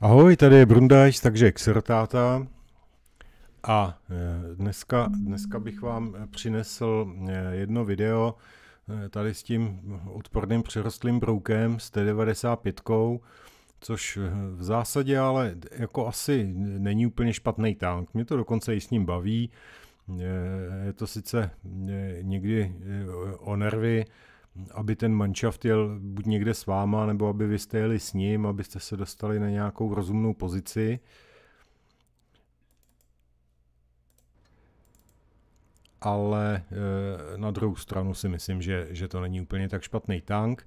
Ahoj, tady je Brundáš, takže Xertáta. A eh, dneska, dneska bych vám eh, přinesl eh, jedno video tady s tím odporným přerostlým broukem s T95, což v zásadě ale jako asi není úplně špatný tank. Mě to dokonce i s ním baví. Je to sice někdy o nervy, aby ten manšaft jel buď někde s váma, nebo aby vy jste jeli s ním, abyste se dostali na nějakou rozumnou pozici. Ale eh, na druhou stranu si myslím, že, že to není úplně tak špatný tank.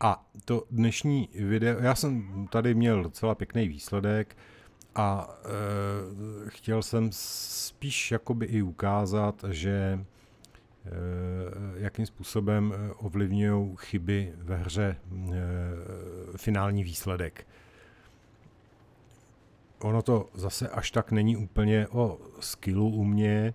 A to dnešní video, já jsem tady měl docela pěkný výsledek a e, chtěl jsem spíš jakoby i ukázat, že Eh, jakým způsobem eh, ovlivňují chyby ve hře eh, finální výsledek. Ono to zase až tak není úplně o skillu u mě.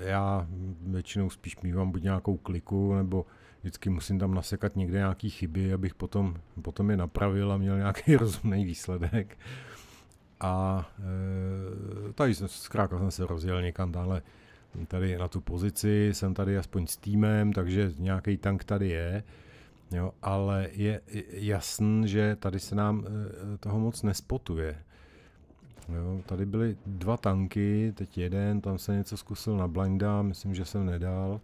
Já většinou spíš mývám buď nějakou kliku, nebo vždycky musím tam nasekat někde nějaké chyby, abych potom, potom je napravil a měl nějaký rozumný výsledek. A tady jsem, zkrátka jsem se rozjel někam dále tady na tu pozici, jsem tady aspoň s týmem, takže nějaký tank tady je, jo, ale je jasný, že tady se nám eh, toho moc nespotuje. Jo, tady byly dva tanky, teď jeden, tam se něco zkusil na blinda, myslím, že jsem nedal.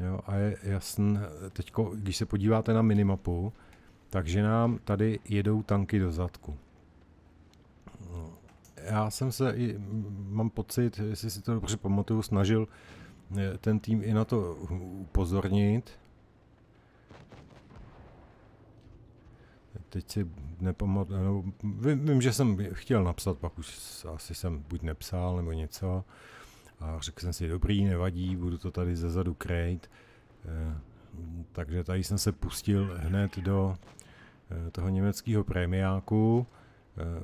Jo, a je jasný, teď když se podíváte na minimapu, takže nám tady jedou tanky do zadku já jsem se i, mám pocit, jestli si to dobře pamatuju, snažil eh, ten tým i na to upozornit. Teď si nepamatuju, no, vím, vím, že jsem chtěl napsat, pak už asi jsem buď nepsal nebo něco. A řekl jsem si, dobrý, nevadí, budu to tady zezadu krejt. Eh, takže tady jsem se pustil hned do eh, toho německého premiáku.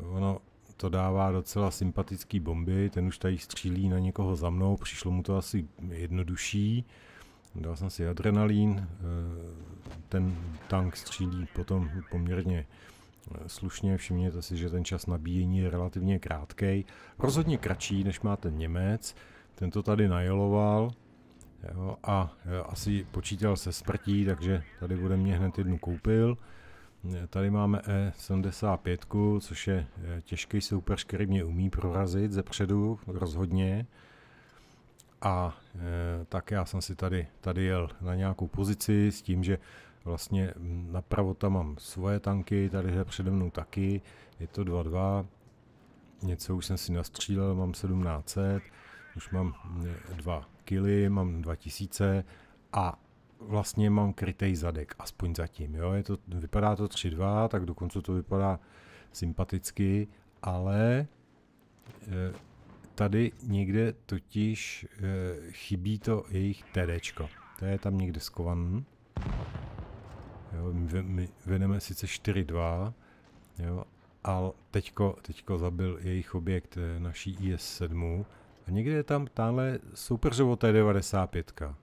ono to dává docela sympatický bomby, ten už tady střílí na někoho za mnou, přišlo mu to asi jednodušší. Dal jsem si adrenalín, eh, ten tank střílí potom poměrně eh, slušně, všimněte si, že ten čas nabíjení je relativně krátký, rozhodně kratší, než má ten Němec, ten to tady najeloval jo, a eh, asi počítal se smrtí, takže tady bude mě hned jednu koupil. Eh, tady máme E75, což je eh, těžký soupeř, který mě umí prorazit ze předu rozhodně. A eh, tak já jsem si tady, tady jel na nějakou pozici s tím, že vlastně napravo tam mám svoje tanky, tady je přede mnou taky, je to 2-2, něco už jsem si nastřílel, mám 1700, už mám 2 kily, mám 2000 a vlastně mám krytej zadek, aspoň zatím. Jo? Je to, vypadá to 3-2, tak dokonce to vypadá sympaticky, ale eh, tady někde totiž eh, chybí to jejich TDčko. To je tam někde skovan. Jo, my, my vedeme sice 4-2, jo, ale teďko, teďko zabil jejich objekt eh, naší IS-7 a někde je tam tamhle soupeřovo T95.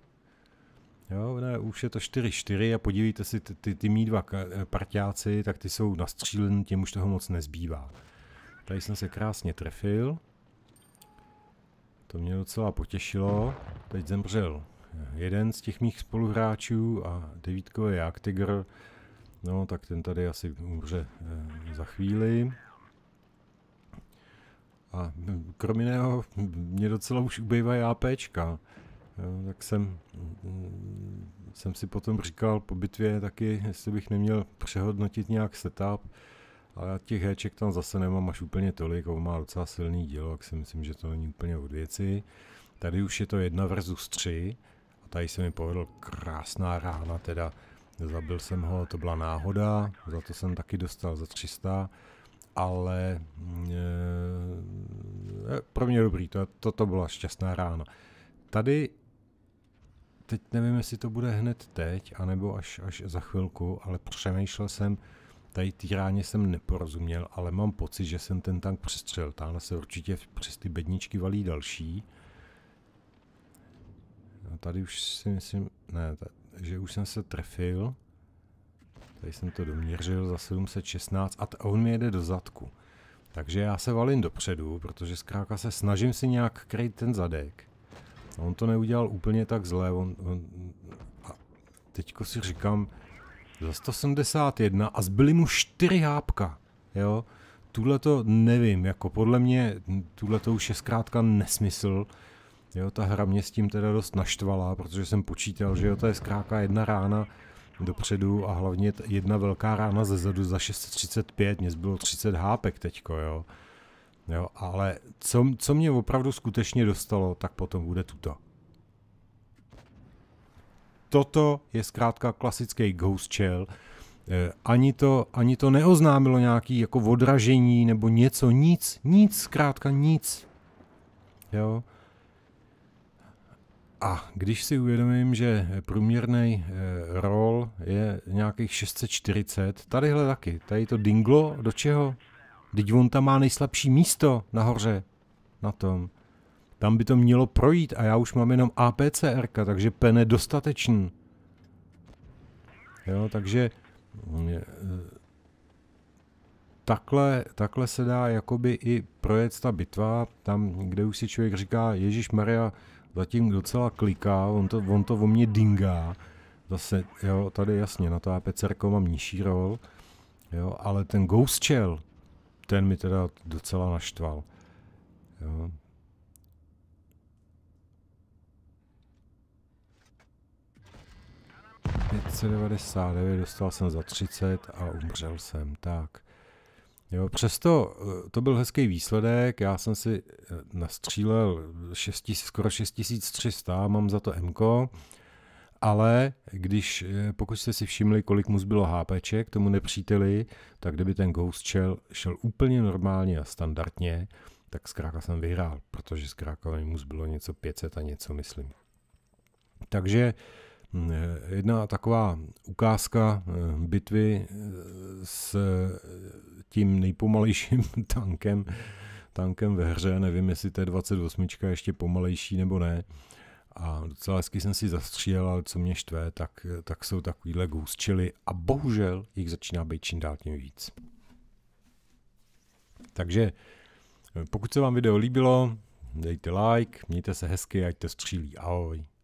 Jo, ne, už je to 4-4 a podívejte si, ty, ty, ty mý dva eh, parťáci, tak ty jsou nastřílen, těm už toho moc nezbývá. Tady jsem se krásně trefil. To mě docela potěšilo. Teď zemřel eh, jeden z těch mých spoluhráčů a devítkový jak Tiger. No, tak ten tady asi umře e, za chvíli. A hm, kromě jiného hm, mě docela už ubývají APčka. E, tak jsem jsem si potom říkal po bitvě taky, jestli bych neměl přehodnotit nějak setup, já těch heček tam zase nemám až úplně tolik, on má docela silný dílo, tak si myslím, že to není úplně od věci. Tady už je to jedna versus 3 a tady se mi povedl krásná rána teda. Zabil jsem ho, to byla náhoda, za to jsem taky dostal za 300, ale e, pro mě dobrý, to, toto byla šťastná rána. Tady teď nevím, jestli to bude hned teď, anebo až, až za chvilku, ale přemýšlel jsem, tady ráně jsem neporozuměl, ale mám pocit, že jsem ten tank přestřel. Táhle se určitě přes ty bedničky valí další. A no, tady už si myslím, ne, že už jsem se trefil. Tady jsem to doměřil za 716 a on mi jede do zadku. Takže já se valím dopředu, protože zkrátka se snažím si nějak kryt ten zadek. On to neudělal úplně tak zlé, on, on a teďko si říkám, za 171 a zbyly mu 4 hápka, jo. Tuhle to nevím, jako podle mě, tuhle to už je zkrátka nesmysl. Jo, ta hra mě s tím teda dost naštvala, protože jsem počítal, že jo, to je zkrátka jedna rána dopředu a hlavně jedna velká rána ze zadu za 635, mě zbylo 30 hápek teďko, jo. Jo, ale co, co mě opravdu skutečně dostalo, tak potom bude tuto. Toto je zkrátka klasický ghost shell. Eh, ani to, ani to neoznámilo nějaký jako odražení nebo něco, nic, nic, zkrátka nic. Jo. A když si uvědomím, že průměrný eh, rol je nějakých 640, tadyhle taky, tady to dinglo, do čeho? Teď on tam má nejslabší místo nahoře na tom. Tam by to mělo projít a já už mám jenom APCR, takže je dostatečný. Jo, takže mm, eh, takhle, takhle se dá jakoby i projet ta bitva, tam, kde už si člověk říká, Ježíš Maria zatím docela kliká, on to, on to o mě dingá. Zase, jo, tady jasně, na to APCR mám nižší rol, jo, ale ten Ghost Shell, ten mi teda docela naštval. Jo. dostal jsem za 30 a umřel jsem, tak. Jo, přesto eh, to byl hezký výsledek, já jsem si eh, nastřílel 6, skoro 6300, mám za to MKO ale když, eh, pokud jste si všimli, kolik mu zbylo HPček tomu nepříteli, tak kdyby ten Ghost šel, šel úplně normálně a standardně, tak zkrátka jsem vyhrál, protože zkrátka mu zbylo něco 500 a něco, myslím. Takže hm, jedna taková ukázka eh, bitvy eh, s tím nejpomalejším tankem, tankem ve hře, nevím, jestli T28 je ještě pomalejší nebo ne, a docela hezky jsem si zastřílel, ale co mě štve, tak, tak jsou takovýhle ghost a bohužel jich začíná být čím dál tím víc. Takže eh, pokud se vám video líbilo, dejte like, mějte se hezky, ať to střílí. Ahoj.